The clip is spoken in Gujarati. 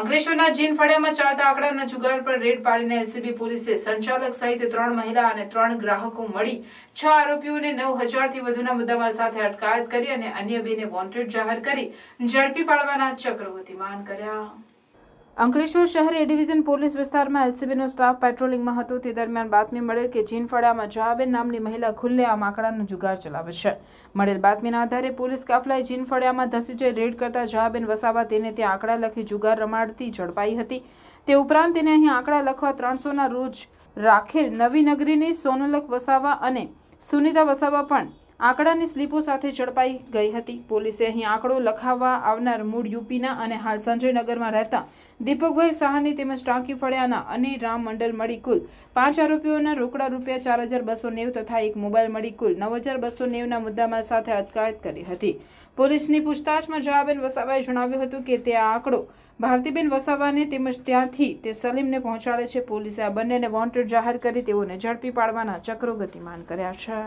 અંગ્રેજોના જીન ફળિયામાં ચાલતા આંકડાના જુગાર પર રેડ પાડીને એલસીબી પોલીસે સંચાલક સહિત ત્રણ મહિલા અને ત્રણ ગ્રાહકો મળી છ આરોપીઓને નવ હજારથી વધુના મુદ્દામાલ સાથે અટકાયત કરી અને અન્ય બેને વોન્ટેડ જાહેર કરી ઝડપી પાડવાના ચક્રવર્તીમાન કર્યા અંકલેશ્વર શહેર એ ડિવિઝન પોલીસ વિસ્તારમાં એલસીબીનો સ્ટાફ પેટ્રોલિંગમાં હતો તે દરમિયાન બાતમી મળેલ કે જીનફળામાં જહાબેન નામની મહિલા ખુલ્લે આમ આંકડાનો જુગાર ચલાવે છે મળેલ બાતમીના આધારે પોલીસ કાફલાએ જીનફળિયામાં ધસી જઈ રેડ કરતા જહાબેન વસાવા તેને ત્યાં આંકડા લખી જુગાર રમાડતી ઝડપાઈ હતી તે ઉપરાંત તેને અહીં આંકડા લખવા ત્રણસોના રોજ રાખેલ નવી નગરીની સોનલક વસાવા અને સુનિતા વસાવા પણ આંકડાની સ્લીપો સાથે ઝડપાઈ ગઈ હતી પોલીસે અહીં આંકડો લખાવવા આવનાર મૂળ યુપીના અને હાલ સંજયનગરમાં રહેતા દીપકભાઈ સાહાની તેમજ ટાંકી ફળિયાના અને રામ મંડળ મળી કુલ પાંચ આરોપીઓના રોકડા રૂપિયા ચાર હજાર બસો નેવું તથા એક મોબાઈલ મળી કુલ નવ હજાર બસો નેવના મુદ્દામાલ સાથે અટકાયત કરી હતી પોલીસની પૂછતાછમાં જવાબેન વસાવાએ જણાવ્યું હતું કે તે આ આંકડો ભારતીબેન વસાવાને તેમજ ત્યાંથી તે સલીમને પહોંચાડે છે પોલીસે આ બંનેને વોન્ટેડ જાહેર કરી તેઓને ઝડપી પાડવાના ચક્રો ગતિમાન કર્યા છે